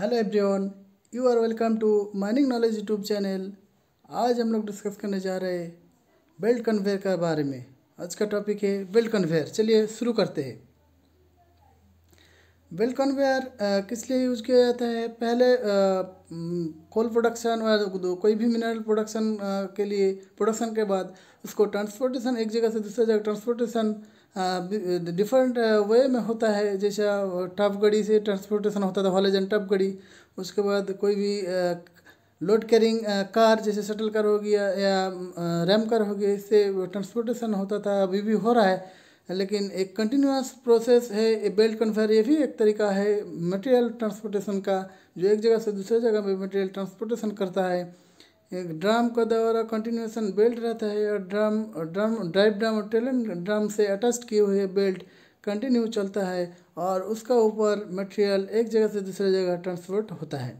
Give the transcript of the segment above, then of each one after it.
hello everyone you are welcome to mining knowledge YouTube channel आज हम लोग discuss करने जा रहे हैं बेल्ट कन्वेयर के बारे में आज का टॉपिक है बेल्ट कन्वेयर चलिए शुरू करते हैं बेल्ट कन्वेयर किस लिए यूज किया जाता है पहले कोल प्रोडक्शन व कोई भी मिनरल प्रोडक्शन के लिए प्रोडक्शन के बाद उसको ट्रांसपोर्टेशन एक जगह से दूसरे जगह ट्रांसपोर्टेशन डिफरेंट हाँ, वे में होता है जैसे टफ गड़ी से ट्रांसपोर्टेशन होता था हॉलेजन टफ गड़ी उसके बाद कोई भी लोड कैरिंग कार जैसे शटल कार हो गया या रैम कार हो गया इससे ट्रांसपोर्टेशन होता था अभी भी हो रहा है लेकिन एक कंटिन्यूस प्रोसेस है ये बेल्ट कन्वेयर ये भी एक तरीका है मटेरियल ट्रांसपोर्टेशन का जो एक जगह से दूसरे जगह में मटेरियल ट्रांसपोर्टेशन करता है एक ड्राम का द्वारा कंटिन्यूसन बेल्ट रहता है और ड्राम ड्रम ड्राइव ड्राम और टेलन ड्राम से अटैच किए हुए बेल्ट कंटिन्यू चलता है और उसका ऊपर मटेरियल एक जगह से दूसरे जगह ट्रांसपोर्ट होता है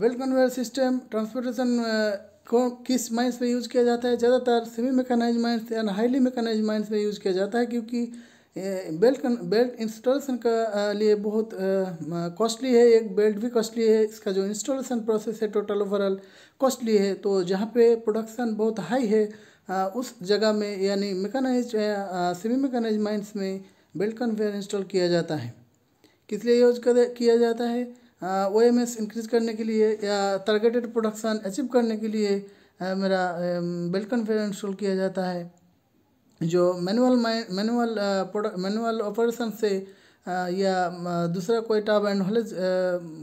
बेल्ट कन्वेयर सिस्टम ट्रांसपोर्टेशन को किस माइंस में यूज किया जाता है ज़्यादातर semi mechanise mines and highly mechanise mines में यूज किया जाता है क्योंकि बेल्ट बेल्ट इंस्टॉलेशन का लिए बहुत कॉस्टली है एक बेल्ट भी कॉस्टली है इसका जो इंस्टॉलेशन प्रोसेस है टोटल ओवरऑल कॉस्टली है तो जहाँ पे प्रोडक्शन बहुत हाई है आ, उस जगह में यानी मेकानाइज सेमी मेकानाइज माइंस में बेल्ट कन्वेयर इंस्टॉल किया जाता है किस लिए यूज कर किया जाता है ओ एम एस इंक्रीज करने के लिए या टारगेटेड प्रोडक्शन अचीव करने के लिए आ, मेरा बेल्ट कन्वेयर इंस्टॉल किया जाता है जो manual manual product manual operation से uh, या uh, दूसरा कोई टाब एंड हॉलेज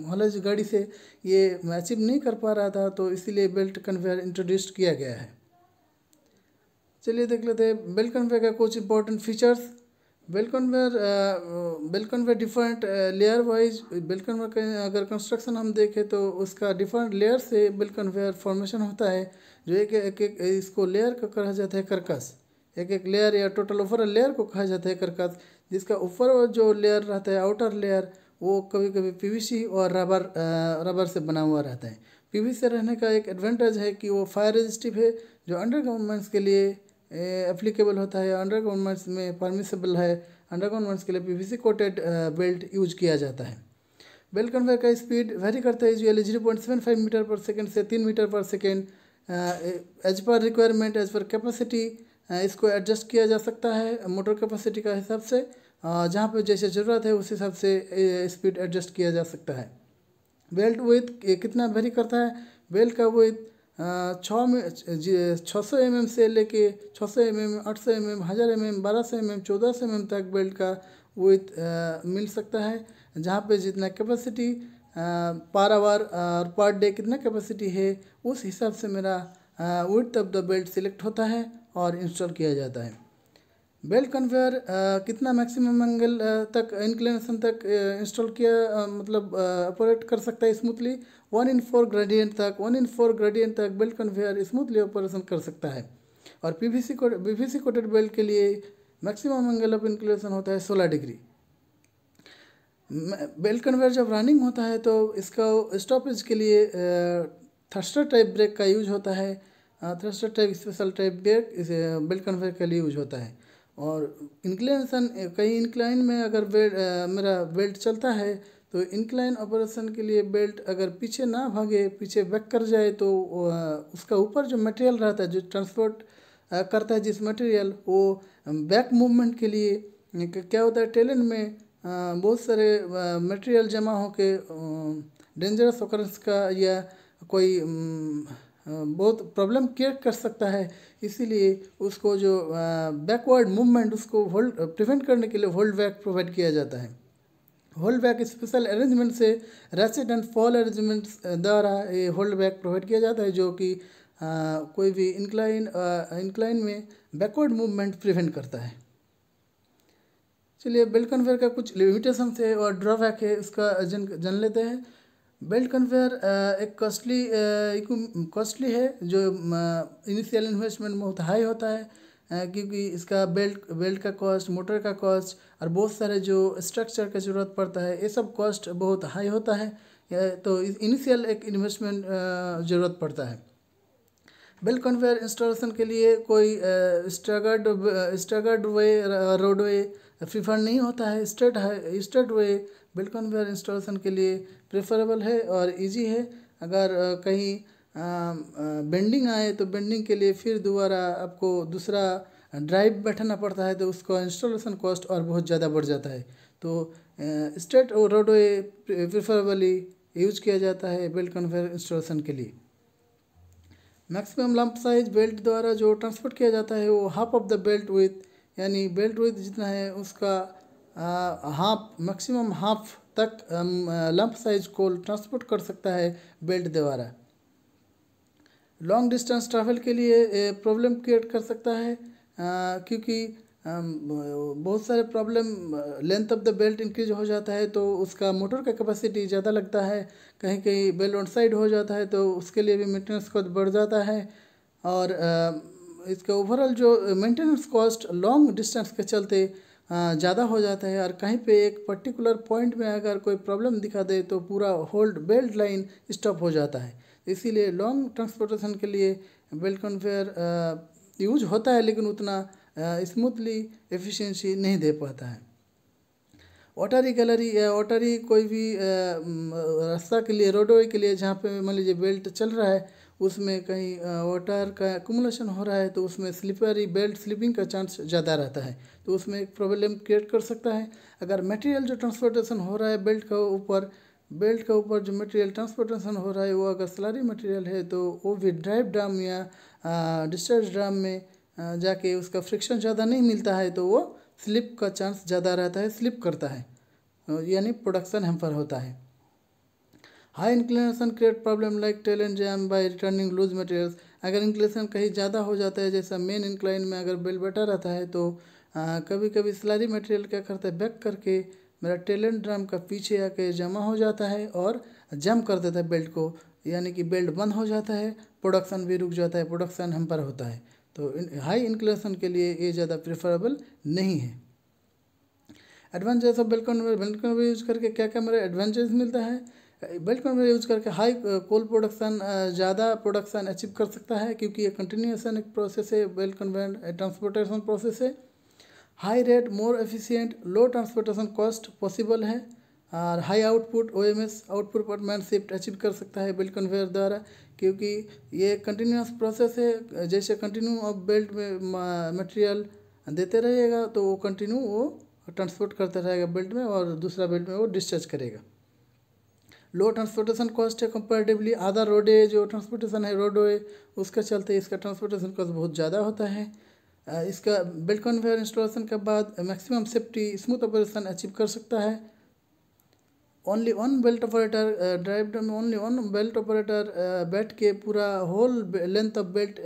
हॉलेज गाड़ी से ये अचीव नहीं कर पा रहा था तो इसीलिए बेल्ट कन्वेयर इंट्रोड्यूस किया गया है चलिए देख लेते हैं बेल्ट कन्वेयर का कुछ important features belt conveyor belt conveyor different layer wise belt conveyor का अगर कंस्ट्रक्शन हम देखें तो उसका डिफरेंट लेयर से बेल्ट कन्वेयर फॉर्मेशन होता है जो एक एक, एक इसको लेयर का कहा जाता है कर्कस एक एक लेयर या टोटल ओवरऑल लेयर को कहा जाता है कर्कत जिसका ऊपर जो लेयर रहता है आउटर लेयर वो कभी कभी पीवीसी और रबर रबर से बना हुआ रहता है पीवीसी से रहने का एक एडवांटेज है कि वो फायर रजिस्टिव है जो अंडर गवर्नमेंट्स के लिए एप्लीकेबल होता है अंडर गवर्नमेंट्स में परमिसेबल है अंडर गवर्नमेंट्स के लिए पीवीसी कोटेड बेल्ट यूज किया जाता है बेल्ट कन्वेयर का स्पीड वेरी करता है usually zero point seven five metre per second से तीन metre per second as per requirement as per capacity इसको एडजस्ट किया जा सकता है मोटर कैपेसिटी का हिसाब से जहाँ पे जैसे ज़रूरत है उस हिसाब से स्पीड एडजस्ट किया जा सकता है बेल्ट वेथ कितना वेरी करता है बेल्ट का वेथ छः में छः सौ एम mm से लेके छः सौ एम mm, एम आठ सौ एम mm, एम हज़ार एम एम बारह सौ एम एम चौदह सौ एम एम तक बेल्ट का वेथ मिल सकता है जहाँ पे जितना कैपेसिटी पर आवर और पर डे कितना कैपेसिटी है उस हिसाब से मेरा width of the belt select होता है और इंस्टॉल किया जाता है बेल्ट कन्वेयर कितना मैक्सिमम एंगल तक इंक्लिनेशन तक इंस्टॉल किया मतलब ऑपरेट कर सकता है smoothly one in four gradient तक वन इन फोर ग्रेडियंट तक बेल्ट कन्वेयर स्मूथली ऑपरेशन कर सकता है और पीवीसी पीवीसी कोटेड बेल्ट के लिए मैक्सिमम एंगल ऑफ इंक्लिनेशन होता है सोलह डिग्री बेल्ट कन्वेयर जब रनिंग होता है तो इसका स्टॉपेज के लिए थर्स्टर टाइप ब्रेक का यूज होता है thruster type special type belt इसे बेल्ट कन्वेयर के लिए यूज होता है और इंक्लाइनेशन कहीं इंक्लाइन में अगर बेल्ट मेरा बेल्ट चलता है तो इंक्लाइन ऑपरेशन के लिए बेल्ट अगर पीछे ना भागे पीछे बैक कर जाए तो उसका ऊपर जो मटेरियल रहता है जो ट्रांसपोर्ट करता है जिस मटेरियल वो बैक मूवमेंट के लिए क्या होता है टेलेंट में बहुत सारे मटेरियल जमा के डेंजरस ऑकरेंस का या कोई बहुत प्रॉब्लम क्रिएट कर सकता है इसीलिए उसको जो बैकवर्ड मूवमेंट उसको होल्ड प्रिवेंट करने के लिए होल्ड बैक प्रोवाइड किया जाता है होल्ड बैक स्पेशल अरेंजमेंट से रेसिड एंड फॉल अरेंजमेंट द्वारा ये होल्ड बैक प्रोवाइड किया जाता है जो कि कोई भी इंक्लाइन इंक्लाइन में बैकवर्ड मूवमेंट प्रिवेंट करता है चलिए बेल्ट कन्वेयर का कुछ लिमिटेशन है और ड्रॉबैक है उसका जन जान लेते हैं बेल्ट कन्वेयर एक कॉस्टली कॉस्टली है जो इनिशियल इन्वेस्टमेंट बहुत हाई होता है क्योंकि इसका बेल्ट बेल्ट का कॉस्ट मोटर का कॉस्ट और बहुत सारे जो स्ट्रक्चर का ज़रूरत पड़ता है ये सब कॉस्ट बहुत हाई होता है तो इनिशियल एक इन्वेस्टमेंट ज़रूरत पड़ता है बेल्ट कन्वेयर इंस्टॉलेशन के लिए कोई स्टगर्ड स्टगर्ड वे रोड वे प्रीफर नहीं होता है स्टेट है straight way belt conveyor installation के लिए प्रेफरेबल है और इजी है अगर कहीं बेंडिंग आए तो बेंडिंग के लिए फिर दोबारा आपको दूसरा ड्राइव बैठाना पड़ता है तो उसका इंस्टॉलेशन कॉस्ट और बहुत ज़्यादा बढ़ जाता है तो स्टेट और रोडवे प्रेफरेबली यूज किया जाता है बेल्ट कन्वेयर इंस्टॉलेशन के लिए मैक्सिमम लंप साइज बेल्ट द्वारा जो ट्रांसपोर्ट किया जाता है वो half of the belt width यानी बेल्ट विथ जितना है उसका हाफ मैक्सिमम हाफ तक लंप साइज को ट्रांसपोर्ट कर सकता है बेल्ट द्वारा लॉन्ग डिस्टेंस ट्रैवल के लिए प्रॉब्लम क्रिएट कर सकता है आ, क्योंकि बहुत सारे problem length of the belt increase हो जाता है तो उसका मोटर का कैपेसिटी ज़्यादा लगता है कहीं कहीं बेल्ट ऑन साइड हो जाता है तो उसके लिए भी मेंटेनेंस कॉस्ट बढ़ जाता है और इसका ओवरऑल जो मेंटेनेंस कॉस्ट लॉन्ग डिस्टेंस के चलते ज़्यादा हो जाता है और कहीं पे एक पर्टिकुलर पॉइंट में अगर कोई प्रॉब्लम दिखा दे तो पूरा होल्ड बेल्ट लाइन स्टॉप हो जाता है इसीलिए लॉन्ग ट्रांसपोर्टेशन के लिए बेल्ट कन्वेयर यूज होता है लेकिन उतना स्मूथली एफिशिएंसी नहीं दे पाता है ऑटरी गैलरी या ऑटरी कोई भी रास्ता के लिए रोडवे के लिए जहाँ पे मान लीजिए बेल्ट चल रहा है उसमें कहीं वाटर का एकुमुलेशन हो रहा है तो उसमें स्लिपरी बेल्ट स्लिपिंग का चांस ज़्यादा रहता है तो उसमें एक प्रॉब्लम क्रिएट कर सकता है अगर मटेरियल जो ट्रांसपोर्टेशन हो रहा है बेल्ट का ऊपर बेल्ट के ऊपर जो मटेरियल ट्रांसपोर्टेशन हो रहा है वो अगर सलारी मटेरियल है तो वो भी ड्राइव ड्राम या डिस्चार्ज ड्राम में जाके उसका फ्रिक्शन ज़्यादा नहीं मिलता है तो वो स्लिप का चांस ज़्यादा रहता है स्लिप करता है यानी प्रोडक्शन हेम्पर होता है high inclination create problem like tail end jam by returning loose materials अगर इंक्लिनेशन कहीं ज़्यादा हो जाता है जैसा मेन इंक्लाइन में अगर बेल बैठा रहता है तो आ, कभी कभी स्लारी मटेरियल क्या करता है बैक करके मेरा टैलेंट ड्रम का पीछे आके जमा हो जाता है और जम कर देता है बेल्ट को यानी कि बेल्ट बंद हो जाता है प्रोडक्शन भी रुक जाता है प्रोडक्शन हम पर होता है तो हाई इंक्लेशन के लिए ये ज़्यादा प्रेफरेबल नहीं है advantage of belt conveyor belt conveyor use करके क्या क्या मेरा एडवांटेज मिलता है बेल्ट कन्वेयर यूज करके हाई कोल प्रोडक्शन ज़्यादा प्रोडक्शन अचीव कर सकता है क्योंकि ये कंटिन्यूसन एक प्रोसेस है बेल्ट कन्वेयर ट्रांसपोर्टेशन प्रोसेस है high rate more efficient low transportation cost possible है और high output O M S output per man shift achieve कर सकता है बेल्ट कन्वेयर द्वारा क्योंकि ये कंटिन्यूस प्रोसेस है जैसे कंटिन्यू आप बेल्ट में मटेरियल देते रहेगा तो वो कंटिन्यू वो ट्रांसपोर्ट करता रहेगा बेल्ट में और दूसरा बेल्ट में वो डिस्चार्ज करेगा लो ट्रांसपोर्टेशन कॉस्ट है कंपेरेटिवली आधा रोडे जो ट्रांसपोर्टेशन है रोड वे उसके चलते इसका ट्रांसपोर्टेशन कॉस्ट बहुत ज़्यादा होता है इसका बेल्ट कन्वेयर इंस्टॉलेशन के बाद maximum safety smooth operation achieve कर सकता है only one belt operator drive में ओनली वन बेल्ट ऑपरेटर बैठ के पूरा होल लेंथ ऑफ बेल्ट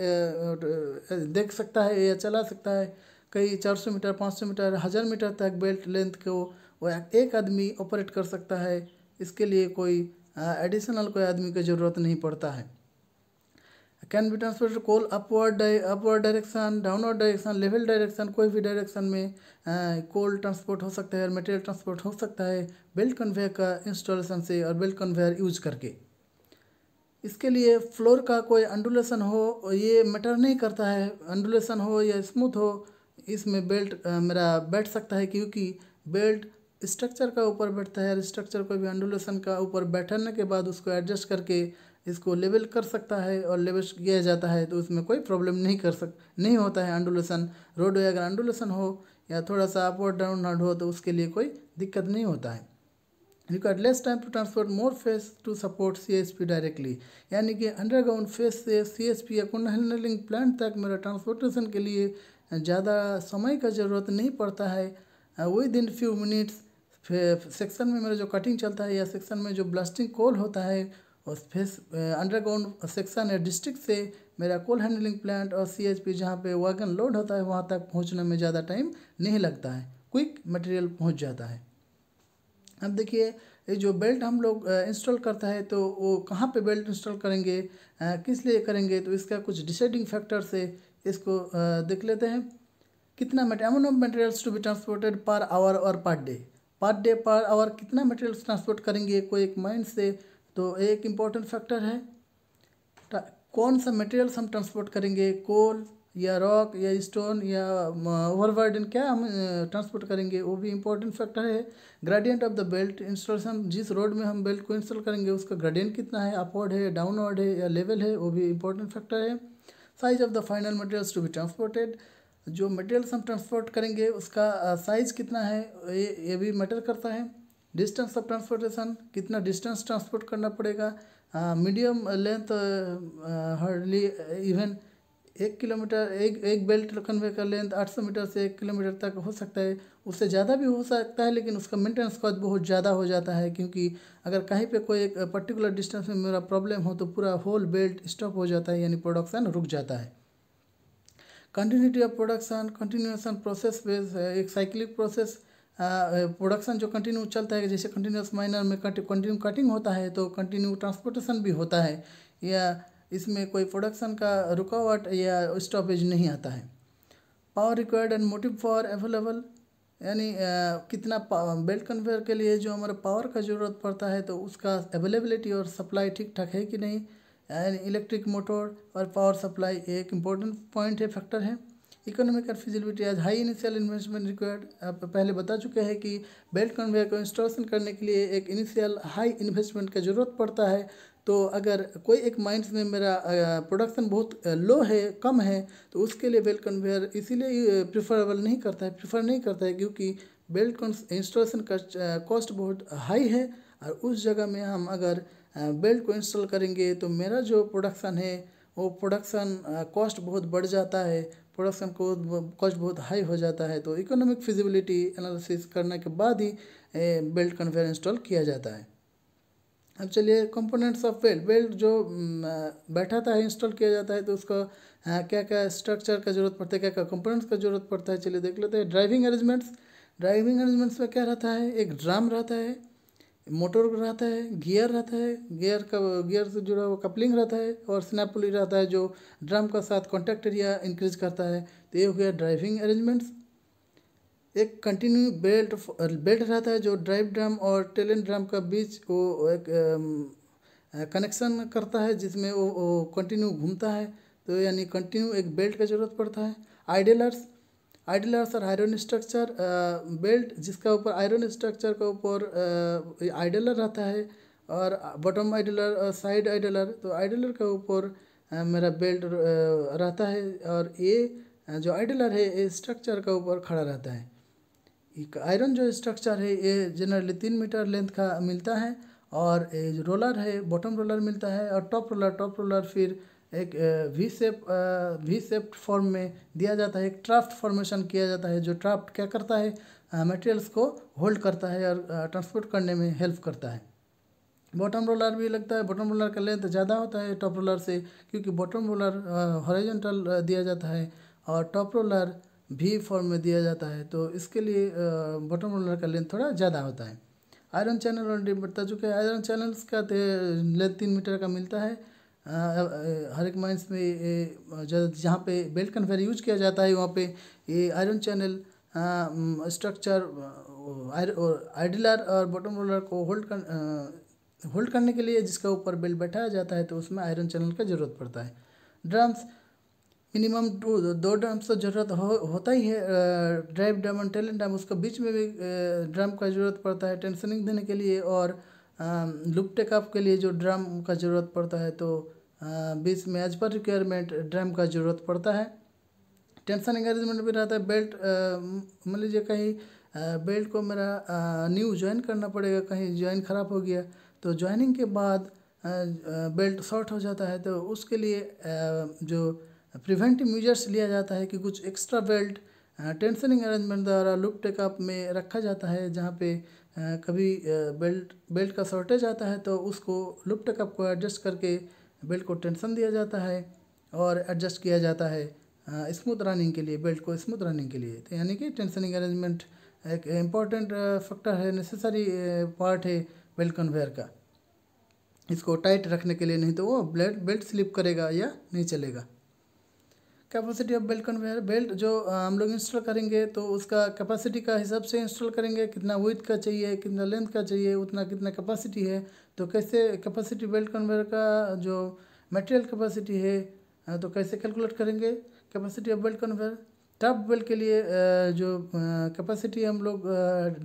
देख सकता है या चला सकता है कई सौ मीटर पाँच सौ मीटर हज़ार मीटर तक बेल्ट लेंथ को वह एक आदमी ऑपरेट कर सकता है इसके लिए कोई एडिशनल uh, कोई आदमी की ज़रूरत नहीं पड़ता है can be transport coal upward upward direction downward direction level direction कोई भी डायरेक्शन में कोल ट्रांसपोर्ट हो सकता है और मटेरियल ट्रांसपोर्ट हो सकता है बेल्ट कन्वेयर का इंस्टॉलेशन से और बेल्ट कन्वेयर यूज करके इसके लिए फ्लोर का कोई अंडुलेशन हो ये मैटर नहीं करता है अंडुलेशन हो या स्मूथ हो इसमें बेल्ट मेरा बैठ सकता है क्योंकि बेल्ट स्ट्रक्चर का ऊपर बैठता है और स्ट्रक्चर को भी अंडुलेशन का ऊपर बैठने के बाद उसको एडजस्ट करके इसको लेवल कर सकता है और लेवल किया जाता है तो उसमें कोई प्रॉब्लम नहीं कर सक नहीं होता है अंडुलेशन रोड वे अगर अंडुलेशन हो या थोड़ा सा अपवर्ड डाउन डाउन हो तो उसके लिए कोई दिक्कत नहीं होता है require less time to transfer more face to support C S P directly यानी कि अंडरग्राउंड फेस से सी एस पी या कुंड हैंडलिंग प्लांट तक मेरा ट्रांसपोर्टेशन के लिए ज़्यादा समय का ज़रूरत नहीं पड़ता है within few minutes section में मेरा जो कटिंग चलता है या सेक्शन में जो ब्लास्टिंग कोल होता है और फेस अंडरग्राउंड सेक्शन है डिस्ट्रिक्ट से मेरा कोल हैंडलिंग प्लांट और सी एच पी जहाँ पर वागन लोड होता है वहाँ तक पहुँचने में ज़्यादा टाइम नहीं लगता है क्विक मटेरियल पहुँच जाता है अब देखिए ये जो बेल्ट हम लोग इंस्टॉल करता है तो वो कहाँ पे बेल्ट इंस्टॉल करेंगे किस लिए करेंगे तो इसका कुछ डिसाइडिंग फैक्टर से इसको देख लेते हैं कितना amount of materials to be transported per hour और per day per day per hour कितना मटेरियल्स ट्रांसपोर्ट करेंगे कोई एक माइंड से तो एक इम्पॉर्टेंट फैक्टर है कौन सा मटेरियल्स हम ट्रांसपोर्ट करेंगे कोल या रॉक या स्टोन या ओवरवर्डन क्या हम ट्रांसपोर्ट करेंगे वो भी इम्पोर्टेंट फैक्टर है gradient of the belt installation जिस रोड में हम बेल्ट को इंस्टॉल करेंगे उसका ग्रेडियंट कितना है अपवर्ड है डाउनवर्ड है या लेवल है वो भी इम्पोर्टेंट फैक्टर है size of the final materials to be transported जो मटेरियल्स हम ट्रांसपोर्ट करेंगे उसका साइज़ कितना है ये ये भी मैटर करता है डिस्टेंस ऑफ ट्रांसपोर्टेशन कितना डिस्टेंस ट्रांसपोर्ट करना पड़ेगा मीडियम लेंथ हार्डली इवन एक किलोमीटर एक एक बेल्ट कन्वे का लेंथ आठ सौ मीटर से एक किलोमीटर तक हो सकता है उससे ज़्यादा भी हो सकता है लेकिन उसका मेंटेनेंस कॉस्ट बहुत ज़्यादा हो जाता है क्योंकि अगर कहीं पे कोई एक पर्टिकुलर डिस्टेंस में मेरा प्रॉब्लम हो तो पूरा होल बेल्ट स्टॉप हो जाता है यानी प्रोडक्शन रुक जाता है continuity of production continuous process base एक साइकिल प्रोसेस प्रोडक्शन जो कंटिन्यू चलता है जैसे कंटिन्यूस माइनर में कंटिन्यू कटिंग होता है तो कंटिन्यू ट्रांसपोर्टेशन भी होता है या इसमें कोई प्रोडक्शन का रुकावट या स्टॉपेज नहीं आता है power required and motive for available यानी कितना बेल्ट कन्वेयर के लिए जो हमारा पावर का ज़रूरत पड़ता है तो उसका अवेलेबिलिटी और सप्लाई ठीक ठाक है कि नहीं एंड इलेक्ट्रिक मोटर और पावर सप्लाई एक इम्पोर्टेंट पॉइंट है फैक्टर है इकोनॉमिक और फिजिबिलिटी आज हाई इनिशियल इन्वेस्टमेंट रिक्वायर्ड आप पहले बता चुके हैं कि बेल्ट कन्वेयर को इंस्टॉलेशन करने के लिए एक इनिशियल हाई इन्वेस्टमेंट का ज़रूरत पड़ता है तो अगर कोई एक माइंड में मेरा प्रोडक्शन बहुत लो है कम है तो उसके लिए बेल्ट कन्वेयर इसीलिए प्रिफरेबल नहीं करता है प्रिफर नहीं करता है क्योंकि बेल्ट इंस्टॉलेशन का कॉस्ट बहुत हाई है और उस जगह में हम अगर बेल्ट को इंस्टॉल करेंगे तो मेरा जो प्रोडक्शन है वो प्रोडक्शन कॉस्ट बहुत बढ़ जाता है प्रोडक्शन कॉस्ट बहुत हाई हो जाता है तो इकोनॉमिक फिजिबिलिटी एनालिसिस करने के बाद ही बेल्ट कन्वेयर इंस्टॉल किया जाता है अब चलिए कंपोनेंट्स ऑफ बेल्ट बेल्ट जो बैठाता है इंस्टॉल किया जाता है तो उसका क्या क्या स्ट्रक्चर का जरूरत पड़ता है क्या क्या कंपोनेंट्स का जरूरत पड़ता है चलिए देख लेते हैं ड्राइविंग अरेंजमेंट्स ड्राइविंग अरेंजमेंट्स में क्या रहता है एक ड्राम रहता है मोटर रहता है गियर रहता है गियर का गियर से जुड़ा हुआ कपलिंग रहता है और स्नैप रहता है जो ड्रम का साथ कॉन्टैक्ट एरिया इंक्रीज करता है तो ये हो गया ड्राइविंग अरेंजमेंट्स एक कंटिन्यू बेल्ट बेल्ट रहता है जो ड्राइव ड्रम और टेलन ड्रम का बीच को एक कनेक्शन um, करता है जिसमें वो कंटिन्यू घूमता है तो यानी कंटिन्यू एक बेल्ट का जरूरत पड़ता है आइडलर्स आइडलर्स और आयरन स्ट्रक्चर बेल्ट जिसका ऊपर आयरन स्ट्रक्चर का ऊपर आइडलर रहता है और बॉटम आइडलर और साइड आइडलर तो आइडलर के ऊपर मेरा बेल्ट रहता है और ये जो आइडलर है ये स्ट्रक्चर का ऊपर खड़ा रहता है एक आयरन जो स्ट्रक्चर है ये जनरली तीन मीटर लेंथ का मिलता है और ये रोलर है बॉटम रोलर मिलता है और टॉप रोलर टॉप रोलर फिर एक V shape V shaped form में दिया जाता है एक ट्राफ्ट फॉर्मेशन किया जाता है जो ट्राफ्ट क्या करता है मटेरियल्स को होल्ड करता है और ट्रांसपोर्ट करने में हेल्प करता है बॉटम रोलर भी लगता है बॉटम रोलर का लेंथ ज़्यादा होता है टॉप रोलर से क्योंकि बॉटम रोलर हॉरिजेंटल दिया जाता है और टॉप रोलर भी फॉर्म में दिया जाता है तो इसके लिए बॉटम रोलर का लेंथ थोड़ा ज़्यादा होता है आयरन चैनल ऑलरेडी बता चुके हैं आयरन चैनल्स का लेंथ तीन मीटर का मिलता है हाँ, हर एक माइंस में जहाँ पे बेल्ट कन्वेयर यूज किया जाता है वहाँ पे ये आयरन चैनल स्ट्रक्चर और आइडलर और बॉटम रोलर को होल्ड कर होल्ड करने के लिए जिसका ऊपर बेल्ट बैठाया जाता है तो उसमें आयरन चैनल का ज़रूरत पड़ता है ड्रम्स मिनिमम टू दो ड्रम्स तो ज़रूरत हो, होता ही है drive drum and tail end drum उसके बीच में भी ड्रम का ज़रूरत पड़ता है टेंशनिंग देने के लिए और लुक टेकअप के लिए जो ड्रम का ज़रूरत पड़ता है तो बीस में एज पर रिक्वायरमेंट ड्रम का ज़रूरत पड़ता है टेंशन एंगेजमेंट भी रहता है बेल्ट मान लीजिए कहीं बेल्ट को मेरा न्यू ज्वाइन करना पड़ेगा कहीं ज्वाइन ख़राब हो गया तो ज्वाइनिंग के बाद बेल्ट शॉर्ट हो जाता है तो उसके लिए जो प्रिवेंटिव मेजर्स लिया जाता है कि कुछ एक्स्ट्रा बेल्ट टेंशनिंग अरेंजमेंट द्वारा लुप टेकअप में रखा जाता है जहाँ पे कभी बेल्ट बेल्ट का शॉर्टेज आता है तो उसको लुप्ट कप को एडजस्ट करके बेल्ट को टेंशन दिया जाता है और एडजस्ट किया जाता है स्मूथ रनिंग के लिए बेल्ट को स्मूथ रनिंग के लिए तो यानी कि टेंशनिंग अरेंजमेंट एक इम्पॉर्टेंट फैक्टर है नेसेसरी पार्ट है बेल्ट कन्वेयर का इसको टाइट रखने के लिए नहीं तो वो बेल्ट बेल्ट स्लिप करेगा या नहीं चलेगा capacity of belt conveyor belt जो हम लोग इंस्टॉल करेंगे तो उसका कैपेसिटी का हिसाब से इंस्टॉल करेंगे कितना वेथ का चाहिए कितना लेंथ का चाहिए उतना कितना कैपेसिटी है तो कैसे कैपेसिटी बेल्ट कन्वेयर का जो मटेरियल कैपेसिटी है तो कैसे कैलकुलेट करेंगे capacity of belt conveyor top belt के लिए जो कैपेसिटी हम लोग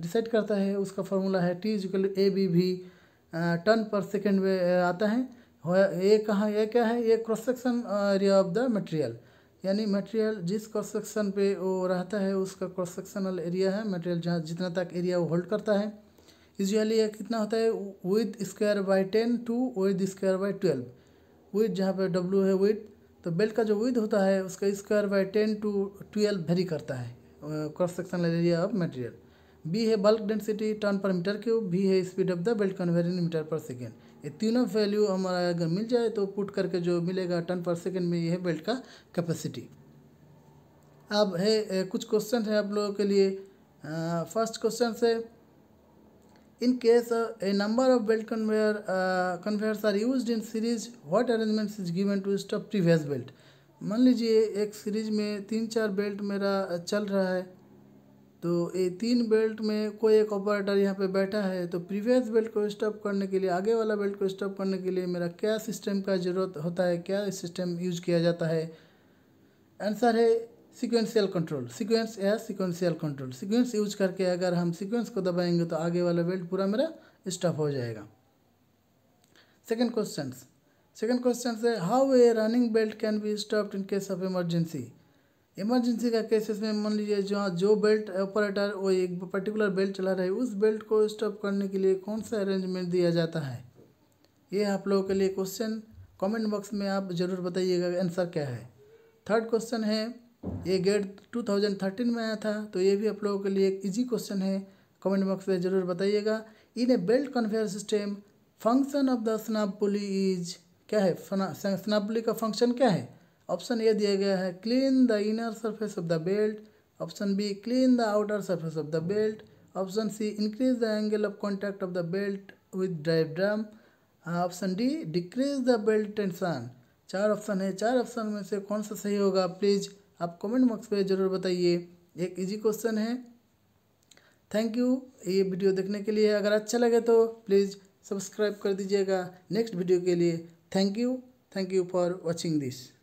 डिसाइड करता है उसका फार्मूला है T is equal A B V ton per second में आता है ये कहाँ ये क्या है ये cross section area of the material यानी मटेरियल जिस कंस्ट्रक्शन पे वो रहता है उसका कंस्ट्रक्शनल एरिया है मटेरियल जहाँ जितना तक एरिया वो होल्ड करता है यूजली ये कितना होता है width square by ten to width square by twelve width जहाँ पे डब्ल्यू है विथ तो बेल्ट का जो विथ होता है उसका square by ten to twelve vary करता है constructional area of material B है bulk density ton per metre cube V है speed of the belt conveyor metre per second ये तीनों वैल्यू हमारा अगर मिल जाए तो पुट करके जो मिलेगा टन पर सेकेंड में ये है बेल्ट का कैपेसिटी अब है कुछ क्वेश्चन है आप लोगों के लिए फर्स्ट क्वेश्चन से in case a number of belt conveyor conveyor are conveyors in series what series, is given to stop previous belt मान लीजिए एक सीरीज में तीन चार बेल्ट मेरा चल रहा है तो ये तीन बेल्ट में कोई एक ऑपरेटर यहाँ पे बैठा है तो प्रीवियस बेल्ट को स्टॉप करने के लिए आगे वाला बेल्ट को स्टॉप करने के लिए मेरा क्या सिस्टम का ज़रूरत होता है क्या सिस्टम यूज किया जाता है आंसर है सिक्वेंशियल कंट्रोल सिक्वेंस या सिक्वेंशियल कंट्रोल सिक्वेंस यूज करके अगर हम सिक्वेंस को दबाएंगे तो आगे वाला बेल्ट पूरा मेरा स्टॉप हो जाएगा सेकेंड क्वेश्चन सेकेंड क्वेश्चन है how a running belt can be stopped in case of emergency emergency का केसेस में मान लीजिए जहाँ जो बेल्ट ऑपरेटर वो एक पर्टिकुलर बेल्ट चला रहे उस बेल्ट को स्टॉप करने के लिए कौन सा अरेंजमेंट दिया जाता है ये आप लोगों के लिए क्वेश्चन कमेंट बॉक्स में आप ज़रूर बताइएगा आंसर क्या है थर्ड क्वेश्चन है ये गेट 2013 में आया था तो ये भी आप लोगों के लिए एक ईजी क्वेश्चन है कमेंट बॉक्स में ज़रूर बताइएगा in a belt conveyor system function of the snub pulley is क्या है स्नापुली का फंक्शन क्या है ऑप्शन ए दिया गया है clean the inner surface of the belt option B clean the outer surface of the belt option C increase the angle of contact of the belt with drive drum option D decrease the belt tension चार option है चार option में से कौन सा सही होगा please आप कमेंट बॉक्स में ज़रूर बताइए एक इजी क्वेश्चन है थैंक यू ये वीडियो देखने के लिए अगर अच्छा लगे तो प्लीज़ सब्सक्राइब कर दीजिएगा नेक्स्ट वीडियो के लिए thank you thank you for watching this